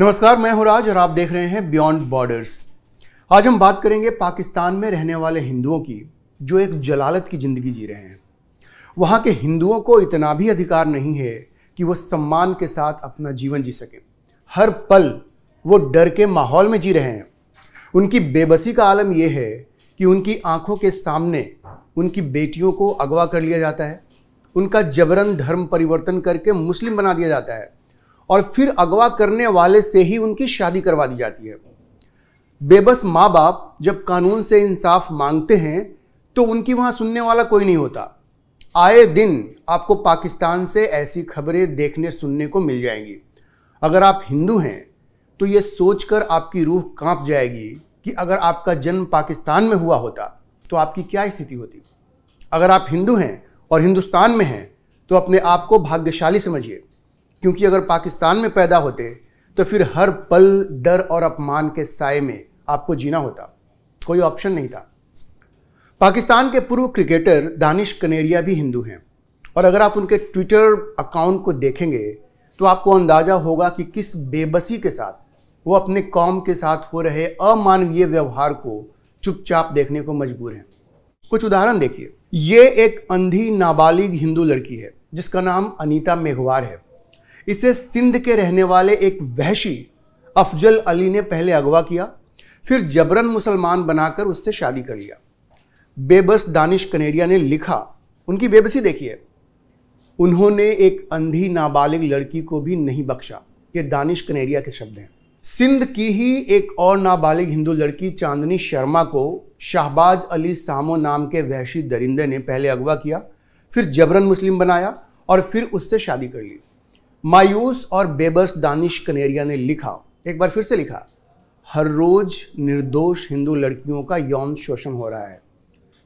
नमस्कार मैं हूं राज और आप देख रहे हैं बियॉन्ड बॉर्डर्स आज हम बात करेंगे पाकिस्तान में रहने वाले हिंदुओं की जो एक जलालत की ज़िंदगी जी रहे हैं वहाँ के हिंदुओं को इतना भी अधिकार नहीं है कि वो सम्मान के साथ अपना जीवन जी सकें हर पल वो डर के माहौल में जी रहे हैं उनकी बेबसी का आलम यह है कि उनकी आंखों के सामने उनकी बेटियों को अगवा कर लिया जाता है उनका जबरन धर्म परिवर्तन करके मुस्लिम बना दिया जाता है और फिर अगवा करने वाले से ही उनकी शादी करवा दी जाती है बेबस माँ बाप जब कानून से इंसाफ मांगते हैं तो उनकी वहाँ सुनने वाला कोई नहीं होता आए दिन आपको पाकिस्तान से ऐसी खबरें देखने सुनने को मिल जाएंगी अगर आप हिंदू हैं तो ये सोचकर आपकी रूह कांप जाएगी कि अगर आपका जन्म पाकिस्तान में हुआ होता तो आपकी क्या स्थिति होती अगर आप हिंदू हैं और हिंदुस्तान में हैं तो अपने आप को भाग्यशाली समझिए क्योंकि अगर पाकिस्तान में पैदा होते तो फिर हर पल डर और अपमान के साय में आपको जीना होता कोई ऑप्शन नहीं था पाकिस्तान के पूर्व क्रिकेटर दानिश कनेरिया भी हिंदू हैं और अगर आप उनके ट्विटर अकाउंट को देखेंगे तो आपको अंदाज़ा होगा कि किस बेबसी के साथ वो अपने कौम के साथ हो रहे अमानवीय व्यवहार को चुपचाप देखने को मजबूर हैं कुछ उदाहरण देखिए ये एक अंधी नाबालिग हिंदू लड़की है जिसका नाम अनीता मेघवार है इसे सिंध के रहने वाले एक वहशी अफजल अली ने पहले अगवा किया फिर जबरन मुसलमान बनाकर उससे शादी कर लिया बेबस दानिश कनेरिया ने लिखा उनकी बेबसी देखिए उन्होंने एक अंधी नाबालिग लड़की को भी नहीं बख्शा ये दानिश कनेरिया के शब्द हैं सिंध की ही एक और नाबालिग हिंदू लड़की चांदनी शर्मा को शाहबाज अली सामो नाम के वहशी दरिंदे ने पहले अगवा किया फिर जबरन मुस्लिम बनाया और फिर उससे शादी कर ली मायूस और बेबस दानिश कनेरिया ने लिखा एक बार फिर से लिखा हर रोज निर्दोष हिंदू लड़कियों का यौन शोषण हो रहा है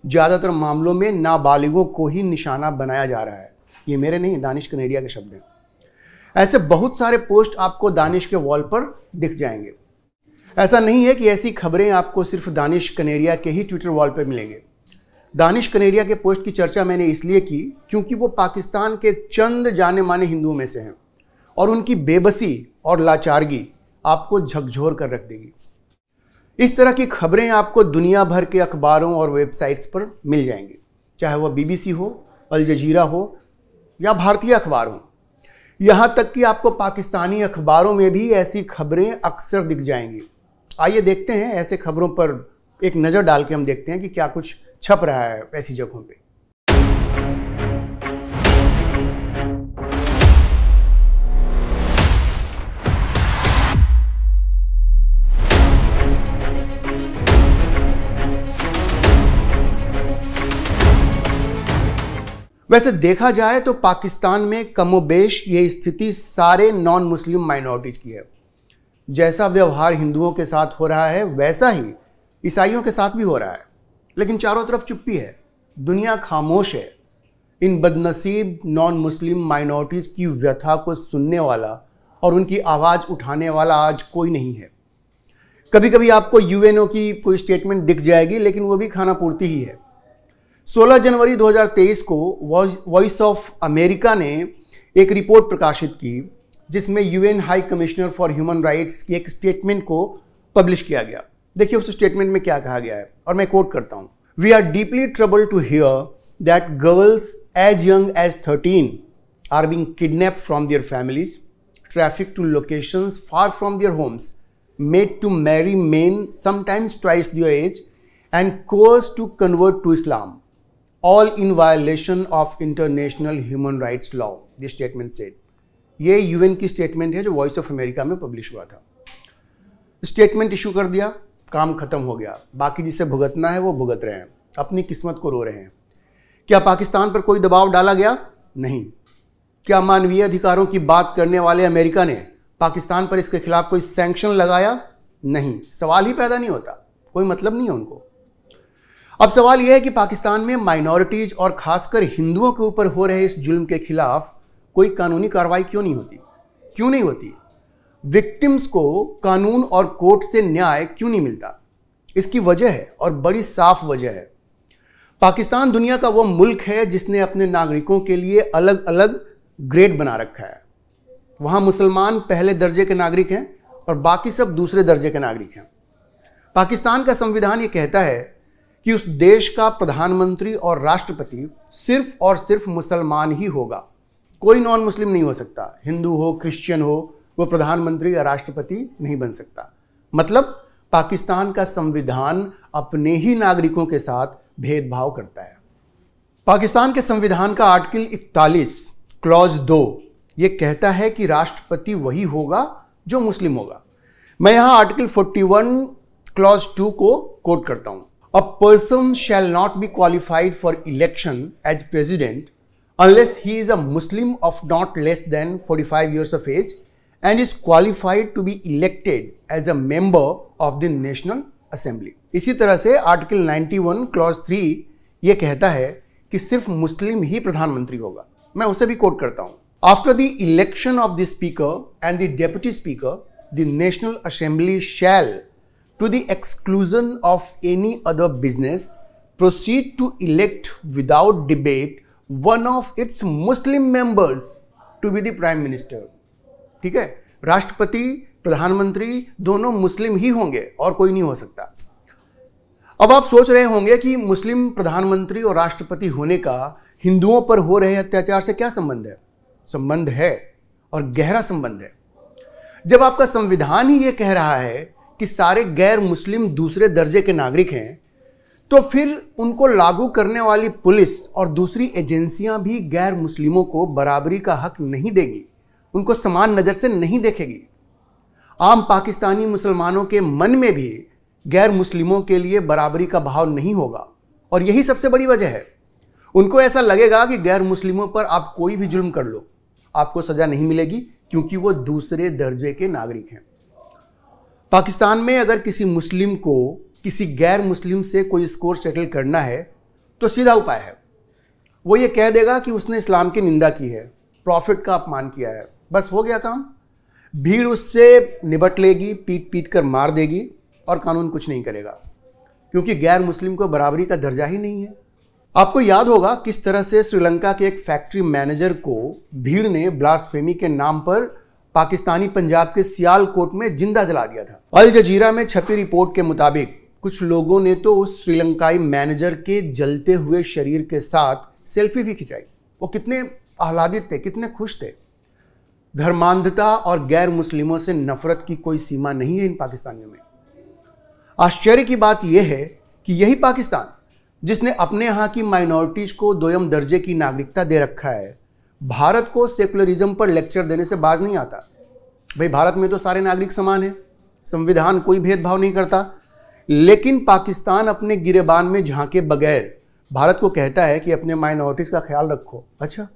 ज़्यादातर मामलों में नाबालिगों को ही निशाना बनाया जा रहा है ये मेरे नहीं दानिश कनेरिया के शब्द हैं ऐसे बहुत सारे पोस्ट आपको दानिश के वॉल पर दिख जाएंगे ऐसा नहीं है कि ऐसी खबरें आपको सिर्फ दानिश कनेरिया के ही ट्विटर वॉल पर मिलेंगे दानिश कनेरिया के पोस्ट की चर्चा मैंने इसलिए की क्योंकि वो पाकिस्तान के चंद जाने माने हिंदुओं में से हैं और उनकी बेबसी और लाचारगी आपको झकझोर कर रख देगी इस तरह की खबरें आपको दुनिया भर के अखबारों और वेबसाइट्स पर मिल जाएंगी चाहे वह बीबीसी हो अल जजीरा हो या भारतीय अखबार हो यहाँ तक कि आपको पाकिस्तानी अखबारों में भी ऐसी खबरें अक्सर दिख जाएंगी आइए देखते हैं ऐसे खबरों पर एक नज़र डाल के हम देखते हैं कि क्या कुछ छप रहा है ऐसी जगहों पे वैसे देखा जाए तो पाकिस्तान में कमोबेश ये स्थिति सारे नॉन मुस्लिम माइनॉरिटीज की है जैसा व्यवहार हिंदुओं के साथ हो रहा है वैसा ही ईसाइयों के साथ भी हो रहा है लेकिन चारों तरफ चुप्पी है दुनिया खामोश है इन बदनसीब नॉन मुस्लिम माइनॉरिटीज़ की व्यथा को सुनने वाला और उनकी आवाज़ उठाने वाला आज कोई नहीं है कभी कभी आपको यूएनओ की कोई स्टेटमेंट दिख जाएगी लेकिन वो भी खाना पूर्ति ही है 16 जनवरी 2023 को वॉइस ऑफ अमेरिका ने एक रिपोर्ट प्रकाशित की जिसमें UN high commissioner for human rights की एक स्टेटमेंट को पब्लिश किया गया देखिए उस स्टेटमेंट में क्या कहा गया है और मैं कोट करता हूँ we are deeply trouble to hear that girls age young age thirteen are being kidnap from their families traffic to location far from their homes made to marry men sometimes twice their age and coerced to convert to Islam all in violation of international human rights law this statement said ये UN की statement है जो Voice of America में publish हुआ था statement issue कर दिया काम खत्म हो गया बाकी जिसे भुगतना है वो भुगत रहे हैं अपनी किस्मत को रो रहे हैं क्या पाकिस्तान पर कोई दबाव डाला गया नहीं क्या मानवीय अधिकारों की बात करने वाले अमेरिका ने पाकिस्तान पर इसके खिलाफ कोई सैंक्शन लगाया नहीं सवाल ही पैदा नहीं होता कोई मतलब नहीं है उनको अब सवाल यह है कि पाकिस्तान में माइनॉरिटीज और खासकर हिंदुओं के ऊपर हो रहे इस जुल्म के खिलाफ कोई कानूनी कार्रवाई क्यों नहीं होती क्यों नहीं होती विक्टिम्स को कानून और कोर्ट से न्याय क्यों नहीं मिलता इसकी वजह है और बड़ी साफ वजह है पाकिस्तान दुनिया का वो मुल्क है जिसने अपने नागरिकों के लिए अलग अलग ग्रेड बना रखा है वहाँ मुसलमान पहले दर्जे के नागरिक हैं और बाकी सब दूसरे दर्जे के नागरिक हैं पाकिस्तान का संविधान ये कहता है कि उस देश का प्रधानमंत्री और राष्ट्रपति सिर्फ और सिर्फ मुसलमान ही होगा कोई नॉन मुस्लिम नहीं हो सकता हिंदू हो क्रिश्चियन हो वो प्रधानमंत्री या राष्ट्रपति नहीं बन सकता मतलब पाकिस्तान का संविधान अपने ही नागरिकों के साथ भेदभाव करता है पाकिस्तान के संविधान का आर्टिकल 41 क्लॉज दो ये कहता है कि राष्ट्रपति वही होगा जो मुस्लिम होगा मैं यहाँ आर्टिकल 41 क्लॉज टू को कोट करता हूँ A person shall not be qualified for election as president unless he is a Muslim of not less than 45 years of age and is qualified to be elected as a member of the National Assembly. इसी तरह से article 91 clause 3 ये कहता है कि सिर्फ मुस्लिम ही प्रधानमंत्री होगा मैं उसे भी कोट करता हूँ after the election of the speaker and the deputy speaker the national assembly shall to the exclusion of any other business, proceed to elect without debate one of its Muslim members to be the Prime Minister. ठीक है राष्ट्रपति प्रधानमंत्री दोनों मुस्लिम ही होंगे और कोई नहीं हो सकता अब आप सोच रहे होंगे कि मुस्लिम प्रधानमंत्री और राष्ट्रपति होने का हिंदुओं पर हो रहे अत्याचार से क्या संबंध है संबंध है और गहरा संबंध है जब आपका संविधान ही यह कह रहा है कि सारे गैर मुस्लिम दूसरे दर्जे के नागरिक हैं तो फिर उनको लागू करने वाली पुलिस और दूसरी एजेंसियां भी गैर मुस्लिमों को बराबरी का हक नहीं देगी उनको समान नज़र से नहीं देखेगी आम पाकिस्तानी मुसलमानों के मन में भी गैर मुस्लिमों के लिए बराबरी का भाव नहीं होगा और यही सबसे बड़ी वजह है उनको ऐसा लगेगा कि गैर मुस्लिमों पर आप कोई भी जुल्म कर लो आपको सज़ा नहीं मिलेगी क्योंकि वो दूसरे दर्जे के नागरिक हैं पाकिस्तान में अगर किसी मुस्लिम को किसी गैर मुस्लिम से कोई स्कोर सेटल करना है तो सीधा उपाय है वो ये कह देगा कि उसने इस्लाम की निंदा की है प्रॉफिट का अपमान किया है बस हो गया काम भीड़ उससे निबट लेगी पीट पीट कर मार देगी और कानून कुछ नहीं करेगा क्योंकि गैर मुस्लिम को बराबरी का दर्जा ही नहीं है आपको याद होगा किस तरह से श्रीलंका के एक फैक्ट्री मैनेजर को भीड़ ने ब्लास्फेमी के नाम पर पाकिस्तानी पंजाब के सियालकोट में जिंदा जला दिया था अल जजीरा में छपी रिपोर्ट के मुताबिक कुछ लोगों ने तो उस श्रीलंकाई मैनेजर के जलते हुए शरीर के साथ सेल्फी भी खिंचाई वो कितने आह्लादित थे कितने खुश थे धर्मांधता और गैर मुस्लिमों से नफरत की कोई सीमा नहीं है इन पाकिस्तानियों में आश्चर्य की बात यह है कि यही पाकिस्तान जिसने अपने यहाँ की माइनॉरिटीज़ को दोयम दर्जे की नागरिकता दे रखा है भारत को सेकुलरिज्म पर लेक्चर देने से बाज नहीं आता भाई भारत में तो सारे नागरिक समान हैं संविधान कोई भेदभाव नहीं करता लेकिन पाकिस्तान अपने गिरेबान में झांके बगैर भारत को कहता है कि अपने माइनॉरिटीज़ का ख्याल रखो अच्छा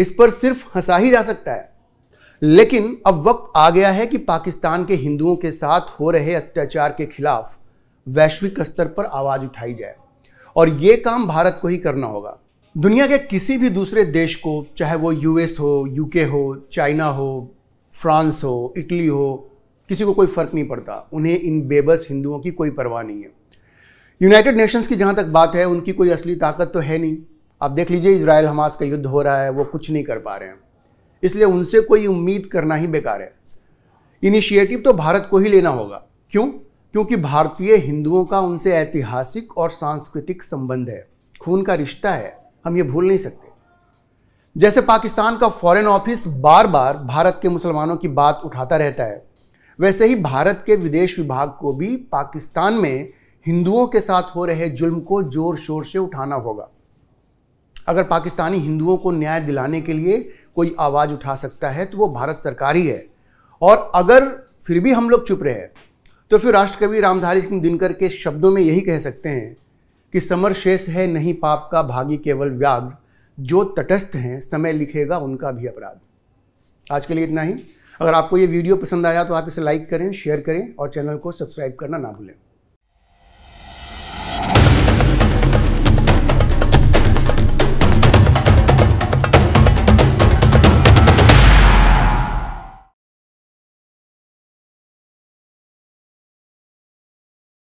इस पर सिर्फ हंसा ही जा सकता है लेकिन अब वक्त आ गया है कि पाकिस्तान के हिंदुओं के साथ हो रहे अत्याचार के खिलाफ वैश्विक स्तर पर आवाज़ उठाई जाए और ये काम भारत को ही करना होगा दुनिया के किसी भी दूसरे देश को चाहे वो यूएस हो यूके हो चाइना हो फ्रांस हो इटली हो किसी को कोई फ़र्क नहीं पड़ता उन्हें इन बेबस हिंदुओं की कोई परवाह नहीं है यूनाइटेड नेशंस की जहाँ तक बात है उनकी कोई असली ताकत तो है नहीं आप देख लीजिए इसराइल हमास का युद्ध हो रहा है वो कुछ नहीं कर पा रहे हैं इसलिए उनसे कोई उम्मीद करना ही बेकार है इनिशिएटिव तो भारत को ही लेना होगा क्यों क्योंकि भारतीय हिंदुओं का उनसे ऐतिहासिक और सांस्कृतिक संबंध है खून का रिश्ता है हम ये भूल नहीं सकते जैसे पाकिस्तान का फॉरेन ऑफिस बार बार भारत के मुसलमानों की बात उठाता रहता है वैसे ही भारत के विदेश विभाग को भी पाकिस्तान में हिंदुओं के साथ हो रहे जुल्म को जोर शोर से उठाना होगा अगर पाकिस्तानी हिंदुओं को न्याय दिलाने के लिए कोई आवाज़ उठा सकता है तो वो भारत सरकार ही है और अगर फिर भी हम लोग चुप रहे तो फिर राष्ट्रकवि रामधारी सिंह दिनकर के शब्दों में यही कह सकते हैं कि समर शेष है नहीं पाप का भागी केवल व्याघ्र जो तटस्थ हैं समय लिखेगा उनका भी अपराध आज के लिए इतना ही अगर आपको ये वीडियो पसंद आया तो आप इसे लाइक करें शेयर करें और चैनल को सब्सक्राइब करना ना भूलें